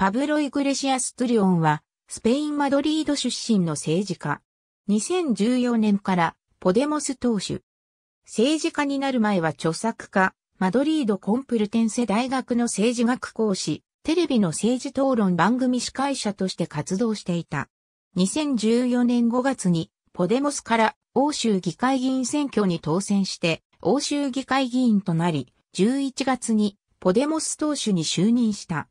パブロ・イグレシアス・トゥリオンは、スペイン・マドリード出身の政治家。2014年から、ポデモス党首。政治家になる前は著作家、マドリード・コンプルテンセ大学の政治学講師、テレビの政治討論番組司会者として活動していた。2014年5月に、ポデモスから欧州議会議員選挙に当選して、欧州議会議員となり、11月にポデモス党首に就任した。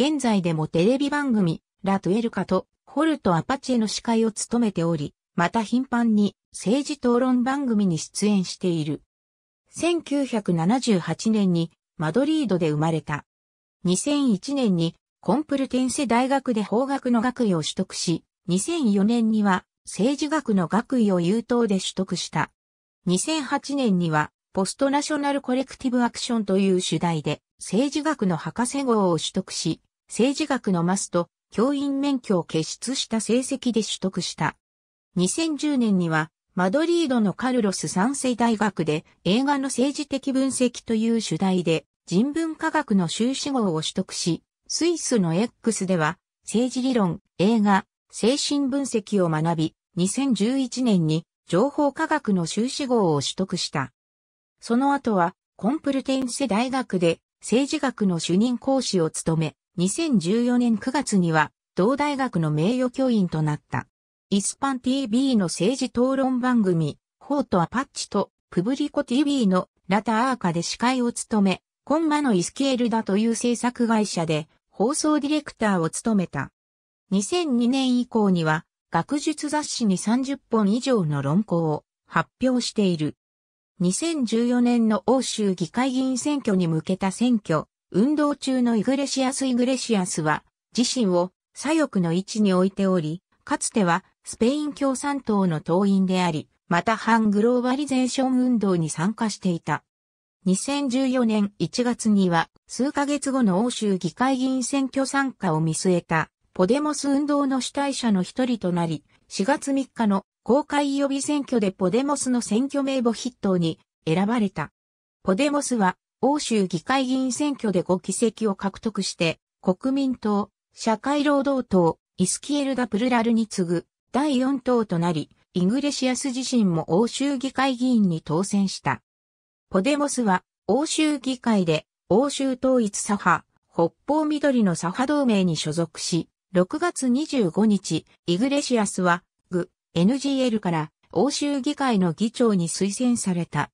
現在でもテレビ番組、ラ・トゥエルカと、ホルト・アパチェの司会を務めており、また頻繁に政治討論番組に出演している。1978年にマドリードで生まれた。2001年にコンプルテンセ大学で法学の学位を取得し、2004年には政治学の学位を優等で取得した。2008年にはポストナショナルコレクティブアクションという主題で政治学の博士号を取得し、政治学のマスと教員免許を結出した成績で取得した。2010年には、マドリードのカルロス三世大学で映画の政治的分析という主題で人文科学の修士号を取得し、スイスの X では政治理論、映画、精神分析を学び、2011年に情報科学の修士号を取得した。その後はコンプルテンセ大学で政治学の主任講師を務め、2014年9月には、同大学の名誉教員となった。イスパン TV の政治討論番組、ホートアパッチと、プブリコ TV のラタアーカで司会を務め、コンマのイスケールだという制作会社で、放送ディレクターを務めた。2002年以降には、学術雑誌に30本以上の論考を発表している。2014年の欧州議会議員選挙に向けた選挙運動中のイグレシアス・イグレシアスは、自身を左翼の位置に置いており、かつてはスペイン共産党の党員であり、また反グローバリゼーション運動に参加していた。2014年1月には数ヶ月後の欧州議会議員選挙参加を見据えたポデモス運動の主体者の一人となり、4月3日の公開予備選挙でポデモスの選挙名簿筆頭に選ばれた。ポデモスは欧州議会議員選挙で5議席を獲得して、国民党、社会労働党、イスキエルダ・プルラルに次ぐ第4党となり、イグレシアス自身も欧州議会議員に当選した。ポデモスは欧州議会で欧州統一左派、北方緑の左派同盟に所属し、6月25日、イグレシアスは、グ、NGL から欧州議会の議長に推薦された。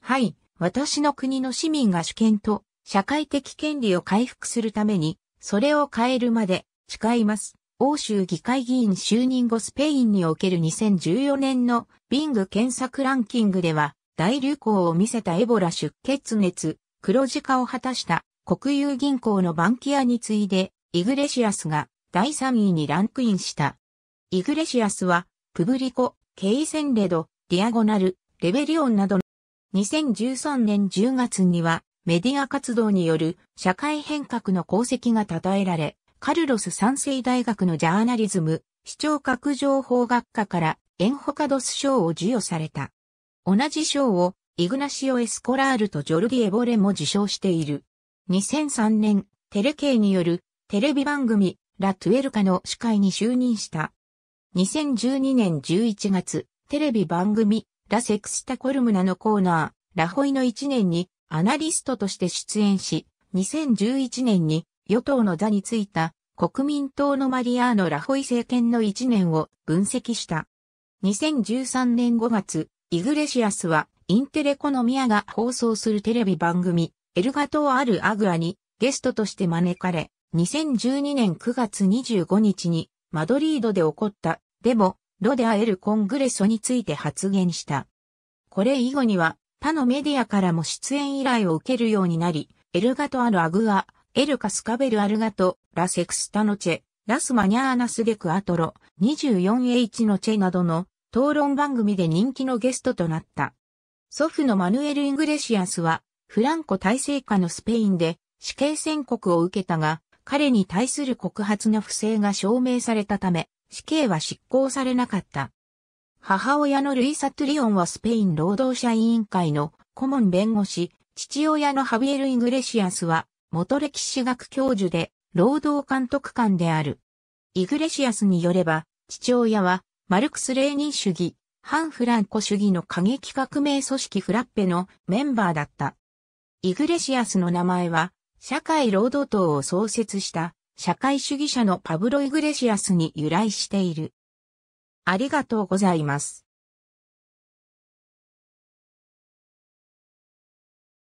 はい、私の国の市民が主権と社会的権利を回復するために、それを変えるまで誓います。欧州議会議員就任後スペインにおける2014年のビング検索ランキングでは大流行を見せたエボラ出血熱、黒字化を果たした国有銀行のバンキアに次いでイグレシアスが第3位にランクインした。イグレシアスはプブリコ、ケイセンレド、ディアゴナル、レベリオンなどの2013年10月にはメディア活動による社会変革の功績が称えられ、カルロス三世大学のジャーナリズム、視聴覚情報学科からエンホカドス賞を授与された。同じ賞をイグナシオ・エスコラールとジョルディ・エボレも受賞している。2003年、テレ系によるテレビ番組ラ・トゥエルカの司会に就任した。2012年11月、テレビ番組ラセクスタコルムナのコーナー、ラホイの1年にアナリストとして出演し、2011年に与党の座についた国民党のマリアーノ・ラホイ政権の1年を分析した。2013年5月、イグレシアスはインテレコノミアが放送するテレビ番組、エルガトアル・アグアにゲストとして招かれ、2012年9月25日にマドリードで起こったデモ、ロデア・エル・コングレソについて発言した。これ以後には他のメディアからも出演依頼を受けるようになり、エルガトアルアグア、エルカスカベルアルガト、ラセクスタノチェ、ラスマニャーナスデクアトロ、24H のチェなどの討論番組で人気のゲストとなった。祖父のマヌエル・イングレシアスは、フランコ体制下のスペインで死刑宣告を受けたが、彼に対する告発の不正が証明されたため、死刑は執行されなかった。母親のルイサ・トゥリオンはスペイン労働者委員会の顧問弁護士、父親のハビエル・イグレシアスは元歴史学教授で労働監督官である。イグレシアスによれば、父親はマルクス・レーニン主義、反フランコ主義の過激革命組織フラッペのメンバーだった。イグレシアスの名前は、社会労働党を創設した社会主義者のパブロ・イグレシアスに由来している。ありがとうございます。